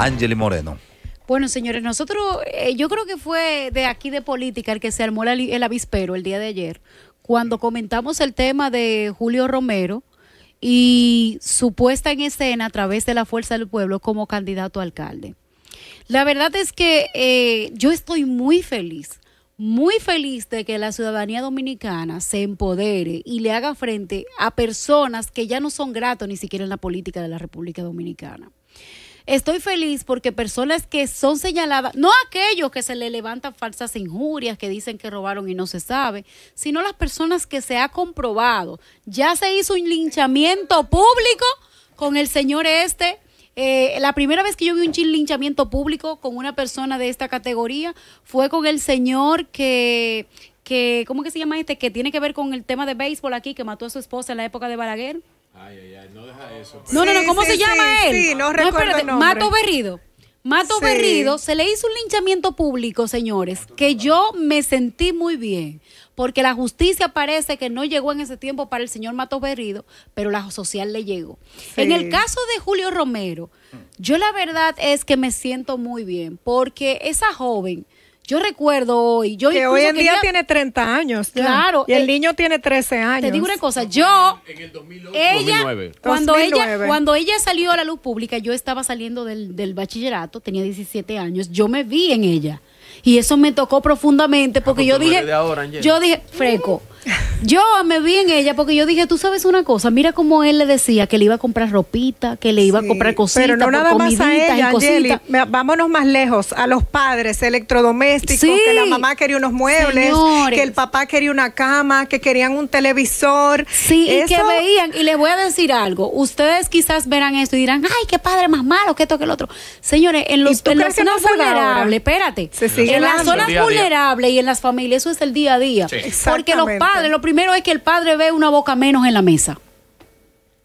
Angeli Moreno. Bueno, señores, nosotros, eh, yo creo que fue de aquí de política el que se armó el, avispero el día de ayer, cuando comentamos el tema de Julio Romero y su puesta en escena a través de la Fuerza del Pueblo como candidato a alcalde. La verdad es que eh, yo estoy muy feliz, muy feliz de que la ciudadanía dominicana se empodere y le haga frente a personas que ya no son gratos ni siquiera en la política de la República Dominicana. Estoy feliz porque personas que son señaladas, no aquellos que se le levantan falsas injurias, que dicen que robaron y no se sabe, sino las personas que se ha comprobado. Ya se hizo un linchamiento público con el señor este. Eh, la primera vez que yo vi un linchamiento público con una persona de esta categoría fue con el señor que, que, ¿cómo que se llama este? Que tiene que ver con el tema de béisbol aquí, que mató a su esposa en la época de Balaguer. Ay, ay, ay, no deja eso. Oh. No, no, no, ¿cómo se llama él? Sí, no Mato Berrido. Mato Berrido se le hizo un linchamiento público, señores, que yo me sentí muy bien, porque la justicia parece que no llegó en ese tiempo para el señor Mato Berrido, pero la social le llegó. En el caso de Julio Romero, yo la verdad es que me siento muy bien, porque esa joven yo recuerdo hoy. Yo que hoy en día tiene 30 años. Claro. Y el, eh, niño tiene 13 años. Te digo una cosa. Yo. En el ella, Cuando, ella, cuando ella salió a la luz pública, yo estaba saliendo del, bachillerato, tenía 17 años. Yo me vi en ella. Y eso me tocó profundamente porque ah, yo dije. Ahora, yo dije, Freco. Yo me vi en ella porque yo dije, tú sabes una cosa, mira cómo él le decía que le iba a comprar ropita, que le iba a comprar cositas, pero no nada más a ella, vámonos más lejos, a los padres, electrodomésticos, que la mamá quería unos muebles, que el papá quería una cama, que querían un televisor. Sí, y que veían, y les voy a decir algo, ustedes quizás verán esto y dirán, ay, qué padre más malo que esto que el otro. Señores, en los las zonas vulnerables, espérate, en las zonas vulnerables y en las familias eso es el día a día, porque los padres lo primero es que el padre ve una boca menos en la mesa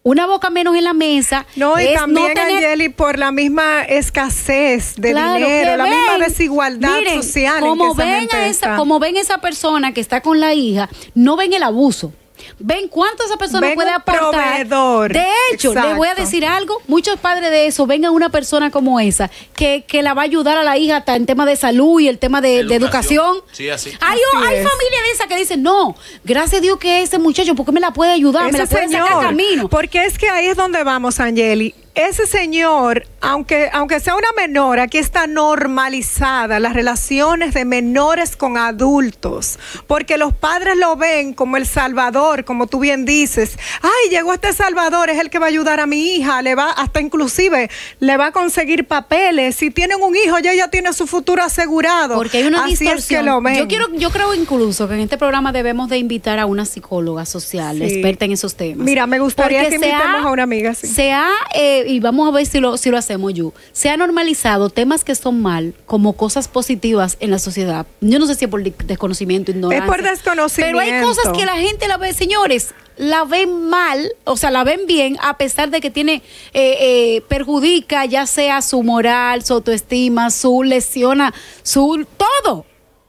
una boca menos en la mesa. No, y también, no por la misma escasez de dinero, la misma desigualdad social. Como, ven esa, como ven esa persona que está con la hija, no ven el abuso ven cuánto esa persona puede aportar. De hecho, les voy a decir algo, muchos padres de eso ven a una persona como esa, que, la va a ayudar a la hija hasta en tema de salud y el tema de educación. Sí, así. Hay, hay familias de esa que dicen, no, gracias a Dios que ese muchacho, porque me la puede ayudar? me la puede señor, sacar camino. Porque es que ahí es donde vamos, Angeli ese señor, aunque, aunque sea una menor, aquí está normalizada las relaciones de menores con adultos, porque los padres lo ven como el Salvador, como tú bien dices, ay, llegó este Salvador, es el que va a ayudar a mi hija, le va, hasta inclusive le va a conseguir papeles, si tienen un hijo, ya ella tiene su futuro asegurado. Porque hay una Así Yo, quiero, yo creo incluso que en este programa debemos de invitar a una psicóloga social, experta en esos temas. Mira, me gustaría que invitemos a una amiga. Sí. Se ha... Eh, y vamos a ver si lo, si lo hacemos yo, se ha normalizado temas que son mal como cosas positivas en la sociedad. Yo no sé si es por desconocimiento, ignorancia. Es por desconocimiento. Pero hay cosas que la gente la ve, señores, la ven mal, o sea, la ven bien, a pesar de que tiene, eh, eh, perjudica ya sea su moral, su autoestima, su lesiona, su todo.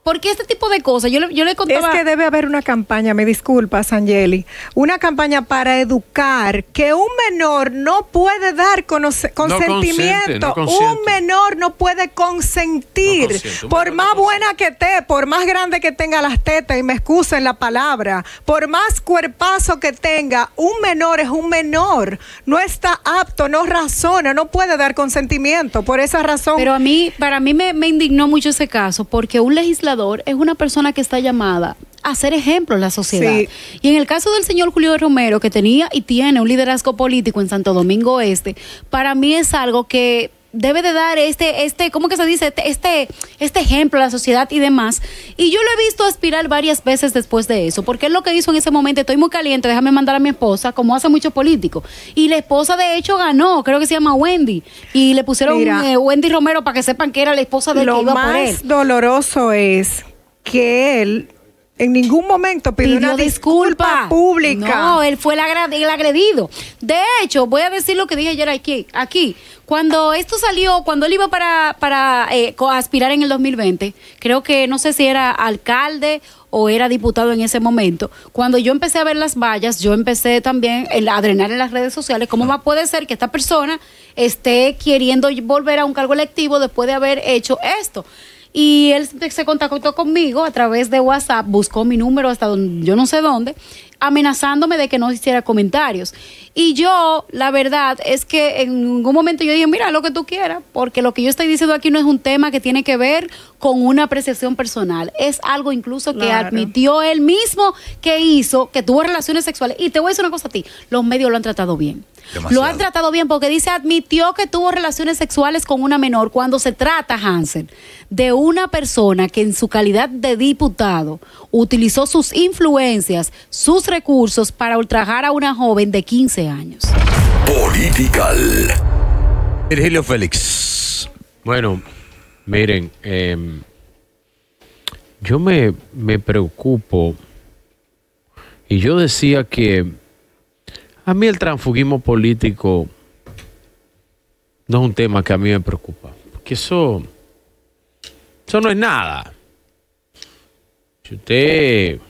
Porque este tipo de cosas, yo, yo le contaba... Es que debe haber una campaña, me disculpas, Angeli, una campaña para educar que un menor no puede dar consentimiento. Un menor no puede consentir. por más buena que esté, por más grande que tenga las tetas, y me excusen la palabra, por más cuerpazo que tenga, un menor es un menor. No está apto, no razona, no puede dar consentimiento. Por esa razón. Pero a mí, para mí me indignó mucho ese caso, porque un legislador es una persona que está llamada a ser ejemplo en la sociedad. Y en el caso del señor Julio Romero, que tenía y tiene un liderazgo político en Santo Domingo Este, para mí es algo que debe de dar este, este, ¿cómo que se dice? Este, este, este ejemplo a la sociedad y demás. Y yo lo he visto aspirar varias veces después de eso, porque es lo que hizo en ese momento, estoy muy caliente, déjame mandar a mi esposa, como hace muchos políticos. Y la esposa de hecho ganó, creo que se llama Wendy, y le pusieron eh, Wendy Romero para que sepan que era la esposa de lo que iba más él. doloroso es que él en ningún momento pidió, una disculpa. pública. No, él fue el, agredido. De hecho, voy a decir lo que dije ayer aquí. aquí. Cuando esto salió, cuando él iba para, eh, aspirar en el 2020, creo que no sé si era alcalde o era diputado en ese momento, cuando yo empecé a ver las vallas, yo empecé también eh, a drenar en las redes sociales cómo más puede ser que esta persona esté queriendo volver a un cargo electivo después de haber hecho esto. Y él se contactó conmigo a través de WhatsApp, buscó mi número hasta donde, yo no sé dónde, amenazándome de que no hiciera comentarios. Y yo, la verdad, es que en ningún momento yo dije, mira, lo que tú quieras, porque lo que yo estoy diciendo aquí no es un tema que tiene que ver con una apreciación personal. Es algo incluso que admitió él mismo que hizo, que tuvo relaciones sexuales. Y te voy a decir una cosa a ti, los medios lo han tratado bien. Lo han tratado bien porque dice admitió que tuvo relaciones sexuales con una menor. Cuando se trata, Hansen, de una persona que en su calidad de diputado utilizó sus influencias, sus recursos para ultrajar a una joven de 15 años. Political. Virgilio Félix. Bueno, miren, em, yo me preocupo y yo decía que a mí el transfugismo político no es un tema que a mí me preocupa, porque eso, eso no es nada. Si usted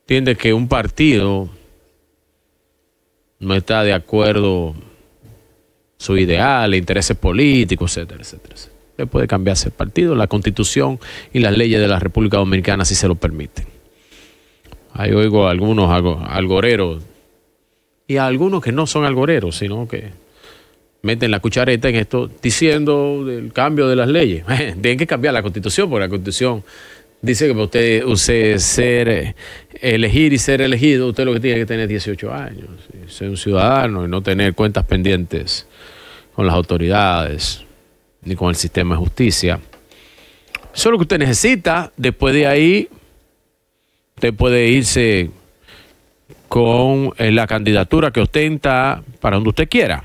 entiende que un partido no está de acuerdo su ideal, intereses políticos, etcétera, etcétera, Usted puede cambiarse el partido, la constitución y las leyes de la República Dominicana si se lo permiten. Ahí oigo a algunos algoreros y algunos que no son algoreros, sino que meten la cuchareta en esto diciendo el cambio de las leyes. Tienen que cambiar la constitución, porque la constitución dice que para usted, usted ser, eh, elegir y ser elegido, usted lo que tiene que tener es 18 años, ser un ciudadano y no tener cuentas pendientes con las autoridades ni con el sistema de justicia. Eso es lo que usted necesita. Después de ahí, usted puede irse con eh, la candidatura que ostenta para donde usted quiera.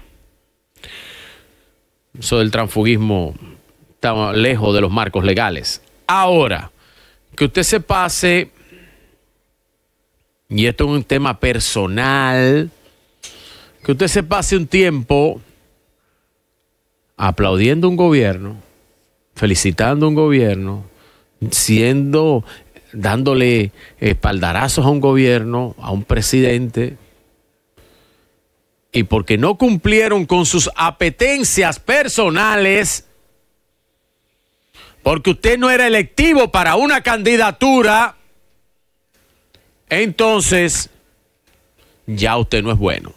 Eso del transfugismo está lejos de los marcos legales. Ahora, que usted se pase, y esto es un tema personal, que usted se pase un tiempo aplaudiendo un gobierno, felicitando un gobierno, siendo dándole espaldarazos a un gobierno, a un presidente, y porque no cumplieron con sus apetencias personales, porque usted no era electivo para una candidatura, entonces ya usted no es bueno.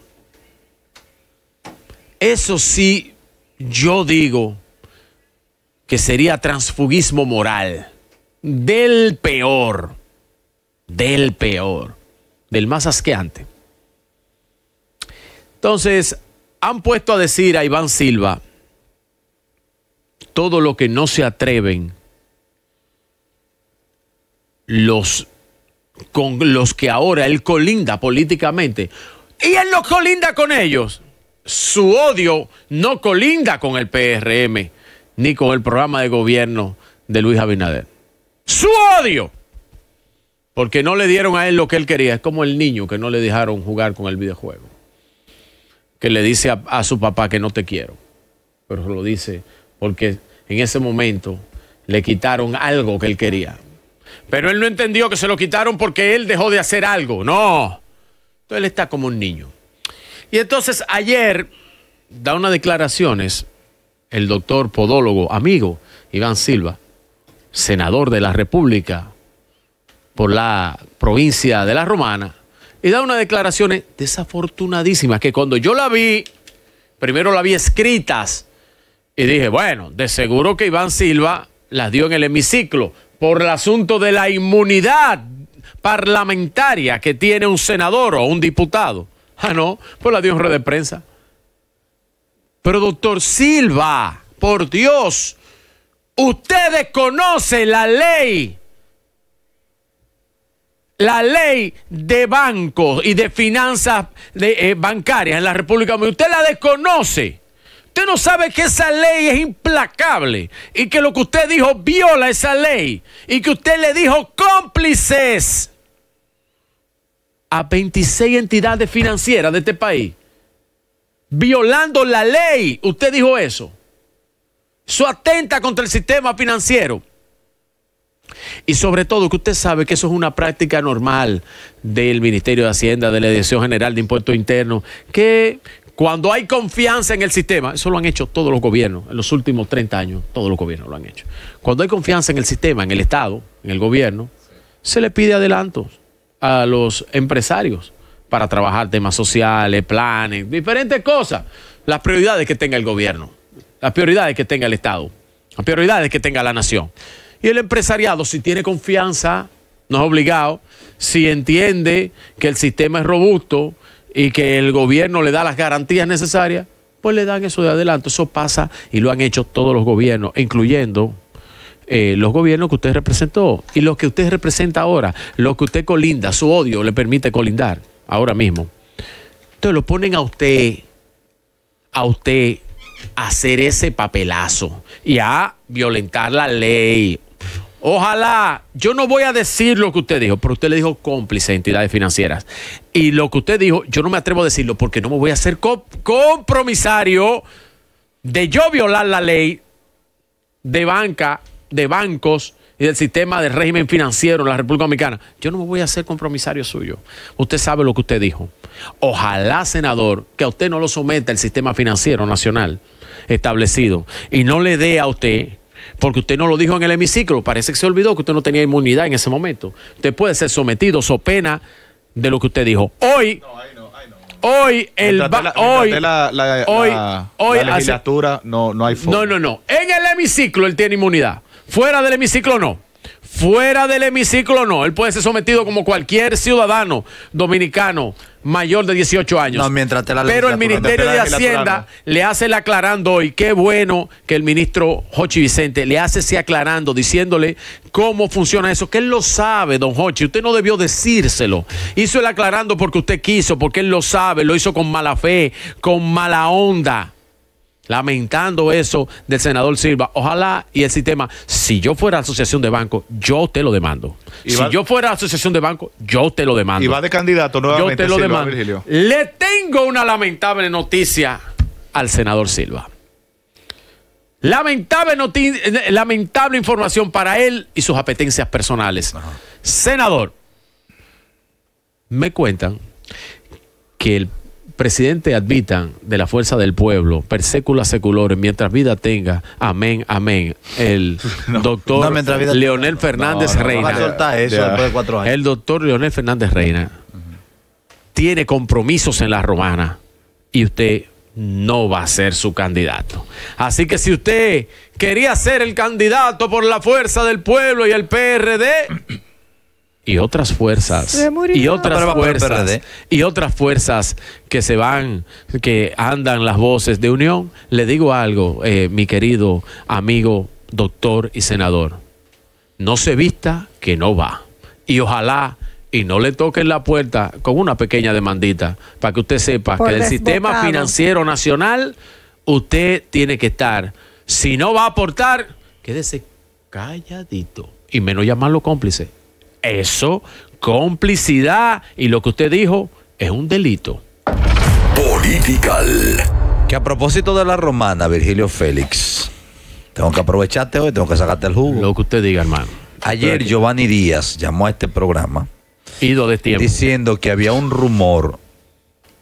Eso sí, yo digo que sería transfugismo moral del peor, del peor, del más asqueante. Entonces, han puesto a decir a Iván Silva todo lo que no se atreven los con los que ahora él colinda políticamente. Y él no colinda con ellos. Su odio no colinda con el PRM ni con el programa de gobierno de Luis Abinader su odio porque no le dieron a él lo que él quería. Es como el niño que no le dejaron jugar con el videojuego, que le dice a, su papá que no te quiero, pero lo dice porque en ese momento le quitaron algo que él quería. Pero él no entendió que se lo quitaron porque él dejó de hacer algo, no. Entonces él está como un niño. Y entonces ayer da unas declaraciones el doctor podólogo, amigo Iván Silva, senador de la República por la provincia de La Romana, y da unas declaraciones desafortunadísimas que cuando yo la vi, primero la vi escritas, y dije, bueno, de seguro que Iván Silva las dio en el hemiciclo por el asunto de la inmunidad parlamentaria que tiene un senador o un diputado. Ah, no, pues la dio en red de prensa. Pero doctor Silva, por Dios, Usted conocen la ley, la ley de bancos y de finanzas eh, bancarias en la República Dominicana. Usted la desconoce. Usted no sabe que esa ley es implacable y que lo que usted dijo viola esa ley y que usted le dijo cómplices a 26 entidades financieras de este país. Violando la ley, usted dijo eso. Su atenta contra el sistema financiero. Y sobre todo que usted sabe que eso es una práctica normal del Ministerio de Hacienda, de la Dirección General de Impuestos Internos, que cuando hay confianza en el sistema, eso lo han hecho todos los gobiernos, en los últimos 30 años todos los gobiernos lo han hecho, cuando hay confianza en el sistema, en el Estado, en el gobierno, se le pide adelantos a los empresarios para trabajar temas sociales, planes, diferentes cosas, las prioridades que tenga el gobierno las prioridades que tenga el Estado, las prioridades que tenga la nación. Y el empresariado, si tiene confianza, no es obligado, si entiende que el sistema es robusto y que el gobierno le da las garantías necesarias, pues le dan eso de adelanto. Eso pasa y lo han hecho todos los gobiernos, incluyendo eh, los gobiernos que usted representó y los que usted representa ahora, los que usted colinda, su odio le permite colindar ahora mismo. Entonces lo ponen a usted, a usted hacer ese papelazo y a violentar la ley. Ojalá, yo no voy a decir lo que usted dijo, pero usted le dijo cómplice de entidades financieras. Y lo que usted dijo, yo no me atrevo a decirlo porque no me voy a hacer compromisario de yo violar la ley de banca, de bancos, y del sistema del régimen financiero de la República Dominicana. Yo no me voy a hacer compromisario suyo. Usted sabe lo que usted dijo. Ojalá, senador, que a usted no lo someta el sistema financiero nacional establecido y no le dé a usted porque usted no lo dijo en el hemiciclo. Parece que se olvidó que usted no tenía inmunidad en ese momento. Usted puede ser sometido, so pena de lo que usted dijo. Hoy. Hoy el hoy la, hoy, la, legislatura no no hay No, no, no. En el hemiciclo él tiene inmunidad. Fuera del hemiciclo no. Fuera del hemiciclo no. Él puede ser sometido como cualquier ciudadano dominicano mayor de 18 años. mientras Pero el Ministerio de Hacienda le hace el aclarando hoy. Qué bueno que el ministro Jochi Vicente le hace ese aclarando, diciéndole cómo funciona eso, que él lo sabe, don Jochi. Usted no debió decírselo. Hizo el aclarando porque usted quiso, porque él lo sabe, lo hizo con mala fe, con mala onda lamentando eso del senador Silva. Ojalá y el sistema, si yo fuera asociación de banco, yo te lo demando. si yo fuera asociación de banco, yo te lo demando. Y va de candidato nuevamente. Yo te lo demando. Virgilio. Le tengo una lamentable noticia al senador Silva. Lamentable, lamentable información para él y sus apetencias personales. Senador, me cuentan que el Presidente, Advitan de la fuerza del pueblo, per secula mientras vida tenga, amén, amén. El doctor Leonel Fernández Reina. El doctor Leonel Fernández Reina tiene compromisos en la romana y usted no va a ser su candidato. Así que si usted quería ser el candidato por la fuerza del pueblo y el PRD, y otras fuerzas y otras fuerzas y otras fuerzas que se van, que andan las voces de unión. Le digo algo, eh, mi querido amigo, doctor y senador. No se vista que no va. Y ojalá y no le toquen la puerta con una pequeña demandita para que usted sepa que el sistema financiero nacional usted tiene que estar. Si no va a aportar, quédese calladito y menos llamarlo cómplice. Eso, complicidad y lo que usted dijo es un delito. Political. Que a propósito de la romana, Virgilio Félix, tengo que aprovecharte hoy, tengo que sacarte el jugo. Lo que usted diga, hermano. Ayer Giovanni Díaz llamó a este programa. Ido de tiempo. Diciendo que había un rumor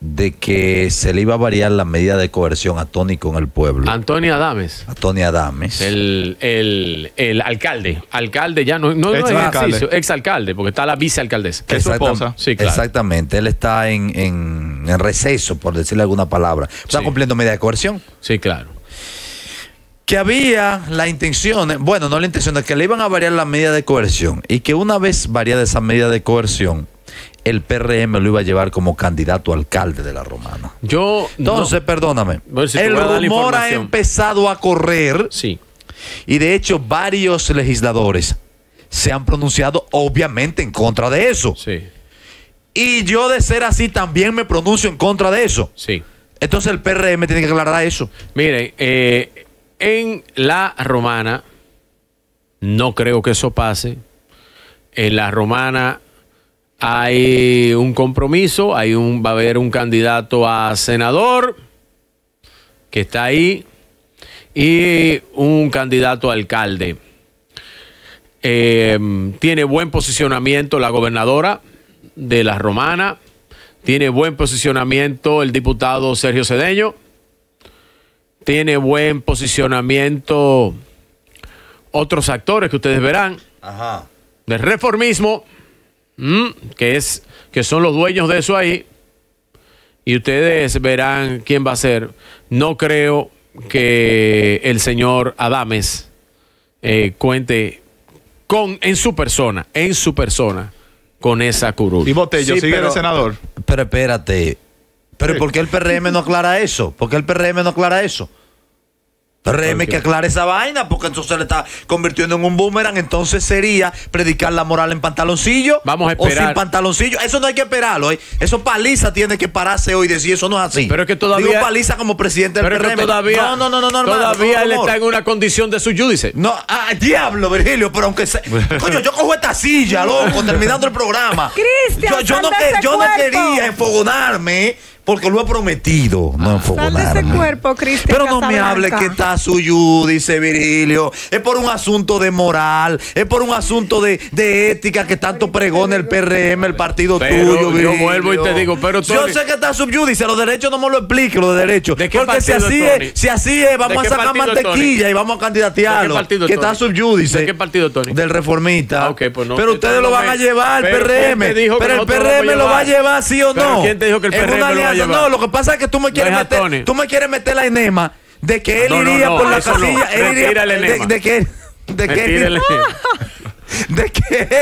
de que se le iba a variar la medida de coerción a Tony con el pueblo. Antonio Adames. Antonio Adames. El, alcalde. Alcalde ya no, no, ex -alcalde. exalcalde, porque está la vicealcaldesa. es Sí, claro. Exactamente. Él está en, receso, por decirle alguna palabra. Está cumpliendo medida de coerción. Sí, claro. Que había la intención, bueno, no la intención, es que le iban a variar la medida de coerción y que una vez variada esa medida de coerción, el PRM lo iba a llevar como candidato alcalde de la Romana. Yo. Entonces, perdóname. el rumor ha empezado a correr. Sí. Y de hecho, varios legisladores se han pronunciado, obviamente, en contra de eso. Sí. Y yo, de ser así, también me pronuncio en contra de eso. Sí. Entonces, el PRM tiene que aclarar eso. Miren, eh, en la Romana, no creo que eso pase. En la Romana hay un compromiso, hay un, va a haber un candidato a senador que está ahí y un candidato a alcalde. Eh, tiene buen posicionamiento la gobernadora de la Romana, tiene buen posicionamiento el diputado Sergio Cedeño, tiene buen posicionamiento otros actores que ustedes verán del reformismo. Mm, que, es, que son los dueños de eso ahí, y ustedes verán quién va a ser. No creo que el señor Adames eh, cuente con en su persona, en su persona, con esa curul. Y Botello sí, el senador. Pero espérate, pero ¿por qué el PRM no aclara eso? ¿Por qué el PRM no aclara eso? Réeme que aclare esa vaina, porque entonces se le está convirtiendo en un boomerang. Entonces sería predicar la moral en pantaloncillo. Vamos a esperar. O sin pantaloncillo. Eso no hay que esperarlo. ¿eh? Eso paliza tiene que pararse hoy y decir, eso no es así. Pero es que todavía. Digo paliza como presidente del PRM. todavía, no, no, no, no, no. Todavía él está en una condición de su judice. No, ah, diablo, Virgilio, pero aunque sea. coño, yo cojo esta silla, loco, terminando el programa. Cristian, yo, no, yo no quería enfogonarme porque lo he prometido no ah. enfogonarme. Ese cuerpo, Cristian Pero no me hable que está su judice Virilio. Es por un asunto de moral, es por un asunto de, ética que tanto pregona el PRM, el partido tuyo, Virilio. Yo vuelvo y te digo, pero Tony, Yo sé que está su judice. los derechos no me lo expliquen los derechos. ¿De porque si así es, si así es, vamos a sacar mantequilla y vamos a candidatearlo. ¿De qué partido, que está su ¿De qué partido, Tony? Del reformista. Ah, pues no, pero ustedes lo van a llevar, el PRM. Pero el PRM lo va a llevar, sí o no. ¿Quién te dijo que el PRM lo va a llevar? No, lo que pasa es que tú me quieres meter, tú me quieres meter la enema de que él iría por la casilla, De, que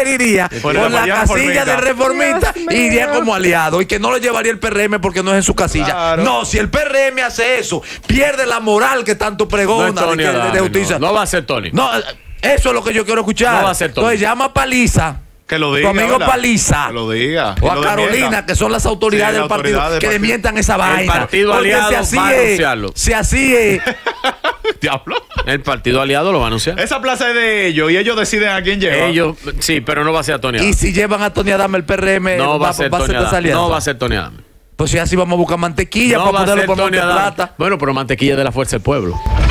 iría por, la, casilla del reformista y iría como aliado y que no lo llevaría el PRM porque no es en su casilla. No, si el PRM hace eso, pierde la moral que tanto pregona no de, No. va a ser Tony. eso es lo que yo quiero escuchar. No va Entonces llama Paliza Domingo Paliza. lo diga. O a Carolina, que son las autoridades, del, partido, que desmientan esa esa el vaina. Partido aliado si así va es, si así Diablo. El partido aliado lo va a anunciar. Esa plaza es de ellos y ellos deciden a quién lleva Ellos, sí, pero no va a ser a Tony Adam. Y si llevan a Tony Adam el PRM, no va, a ser, Tony No va a ser Pues si así vamos a buscar mantequilla no para ponerlo por Plata. Bueno, pero mantequilla de la fuerza del pueblo.